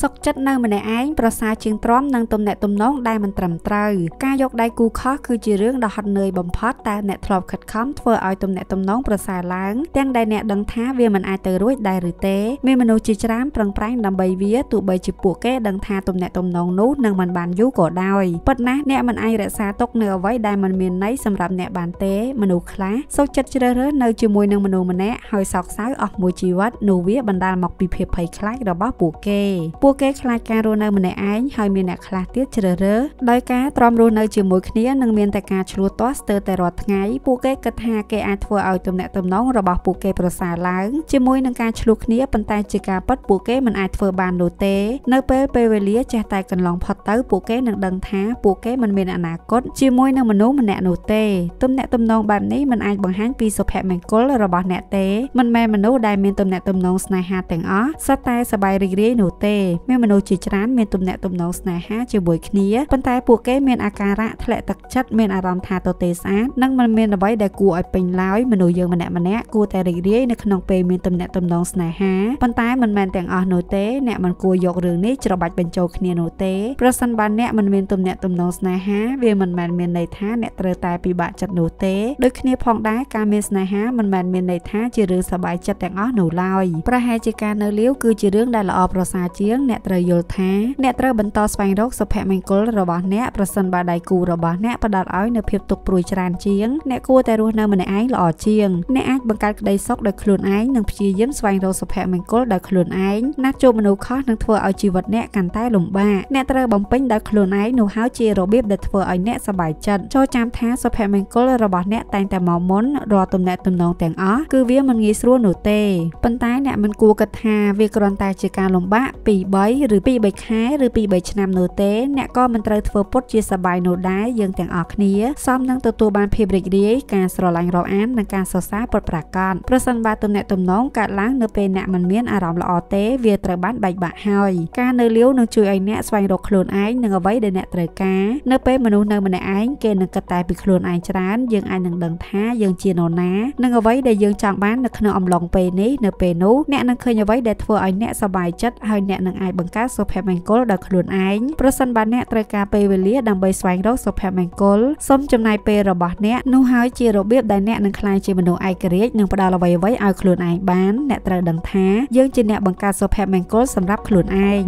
សុខចិត្តនៅម្នាក់ឯងប្រសើរជាងទ្រាំនឹងទំនាក់ទំនងដែលមិនត្រឹមត្រូវការយកដៃគូខុសគឺជារឿងដ៏ហត់នឿយបំផុតតែអ្នកធ្លាប់ខិតខំធ្វើឲ្យទំនាក់ទំនងប្រសើរឡើងទាំងដែលអ្នកដឹងថាវាមិនអាចទៅរួចដែរឬទេមានមនុស្សជាច្រើនប្រឹងប្រែងដើម្បីវាទោះបីជាពួកគេដឹងថាទំនាក់ទំនងនោះនឹងមិនបានយូរក៏ដោយប៉ុន្តែអ្នកមិនអាចរក្សាទុកនៅអ្វីដែលមិនមានន័យសម្រាប់អ្នកបានទេមនុស្សខ្លះសូចចិត្តជ្រើសរើសនៅជាមួយនឹងមនុស្សម្នាក់ហើយសោកសៅអស់មួយជីវិតនោះវាបណ្ដាលមកពីភាពភ័យខ្លាចរបស់ពួកគេពួកគេខ្លាចការរស់នៅម្នាក់ឯងហើយមានអ្នកខ្លះទៀតជ្រើសរើសដោយការទ្រាំរស់នៅជាមួយគ្នានិងមានតែការឆ្លួតទាស់ស្ទើរតែរាល់ថ្ងៃពួកគេគិតថាគេអាចធ្វើឲ្យទំនាក់ទំនងរបស់ពួកគេប្រសើរឡើងជាមួយនឹងការឆ្លួតគ្នាប៉ុន្តែជាការពិតពួកគេមិនអាចធ្វើបាននោះទេនៅពេលពេលវេលាចេះតែកន្លងផុតទៅពួកគេនឹងដឹងថាពួកគេមិនមានអនាគតជាមួយនឹងមនុស្សម្នាក់នោះទេទំនាក់ទំនងបែបនេះមិនអាចបង្ហាញពីសុភមង្គលរបស់អ្នកទេមិនមែនមនុស្សដែលមានទំនាក់ទំនងស្នេហាទាំងអស់សុទ្ធតែសบายរីករាយនោះទេមានមនុស្សជាច្រើនមានទំនាក់ទំនងស្នេហាជាមួយគ្នាប៉ុន្តែពួកគេមានអាការៈធ្លាក់ទឹកចិត្តមានអារម្មណ៍ថាទទេស្អាតនិងមិនមានអ្វីដែលគួរឲ្យពេញឡើយមនុស្សយើងម្នាក់ម្នាក់គួរតែរីករាយនៅក្នុងពេលមានទំនាក់ទំនងស្នេហាប៉ុន្តែមិនមែនទាំងអស់នោះទេអ្នកមិនគួរយករឿងនេះច្របាច់បញ្ចូលគ្នានោះទេប្រសិនបើអ្នកមិនមានទំនាក់ទំនងស្នេហាវាមិនមែនមានន័យថាអ្នកត្រូវតែពិបាកចិត្តនោះទេដូចគ្នាផងដែរការមានស្នេហាមិនមែនមានន័យថាជារឿងសប្បាយចិត្តទាំងអស់នោះឡើយប្រហែលជាការនៅលាវគឺជារឿងដែលល្អប្រសើរជានាងអ្នកត្រូវយល់ថាអ្នកត្រូវបន្តស្វែងរកសុភមង្គលរបស់អ្នកប្រសិនបើដៃគូរបស់អ្នកផ្ដល់ឲ្យនៅភាពទុកព្រួយច្រើនជាងអ្នកគួរតែរស់នៅម្នាក់ឯងល្អជាងអ្នកអាចបង្កើតក្តីសុខដោយខ្លួនឯងនិងព្យាយាមស្វែងរកសុភមង្គលដោយខ្លួនឯងណាស់ជួបមនុស្សខុសនឹងធ្វើឲ្យជីវិតអ្នកកាន់តែលំបាកអ្នកត្រូវបំពេញដោយខ្លួនឯងនោះហើយជារបៀបដែលធ្វើឲ្យអ្នកសប្បាយចិត្តចូលចាំថាសុភមង្គលរបស់អ្នកតែងតែមកមុនរាល់ទំនាក់ទំនងទាំងអស់គឺវាមិនងាយស្រួលនោះទេប៉ុន្តែអ្នកមិនគួរគិតថាវាគ្រាន់តែជាការលំបាកពី2-3ឬ2-3ខែឬ2-3ឆ្នាំនោះទេអ្នកក៏មិនត្រូវធ្វើពុតជាសបាយនោះដែរយើងទាំងអស់គ្នាសមនឹងទទួលបានភាពរីករាយការស្រឡាញ់រាប់អាននិងការសរសើរពិតប្រាកដប្រសិនបើទំនាក់ទំនងកើតឡើងនៅពេលអ្នកមិនមានអារម្មណ៍ល្អទេ វាត្រូវបានបែកបាក់ហើយ ការនៅលាវនឹងជួយឲ្យអ្នកស្វែងរកខ្លួនឯងនិងអ្វីដែលអ្នកត្រូវការនៅពេលមនុស្សនៅម្នាក់ឯងគេនឹងគិតតែពីខ្លួនឯងច្រើនយើងអាចនឹងដឹងថាយើងជានរណានិងអ្វីដែលយើងចង់បាននៅក្នុងអំឡុងពេលនេះនៅពេលនោះអ្នកនឹងឃើញអ្វីដែលធ្វើឲ្យអ្នកសប្បាយចិត្តហើយអ្នកនឹងនឹងអាចបង្កើតសុភមង្គលដល់ខ្លួនឯងប្រសិនបើអ្នកត្រូវការពេលវេលាដើម្បីស្វែងរកសុភមង្គលសូមចំណាយពេលរបស់អ្នកនោះហើយជារបៀបដែលអ្នកនឹងក្លាយជាមនុស្សឯករាជ្យនិងផ្ដល់អ្វីៗឲ្យខ្លួនឯងបានអ្នកត្រូវដឹងថា យើងជាអ្នកបង្កើតសុភមង្គលសម្រាប់ខ្លួនឯង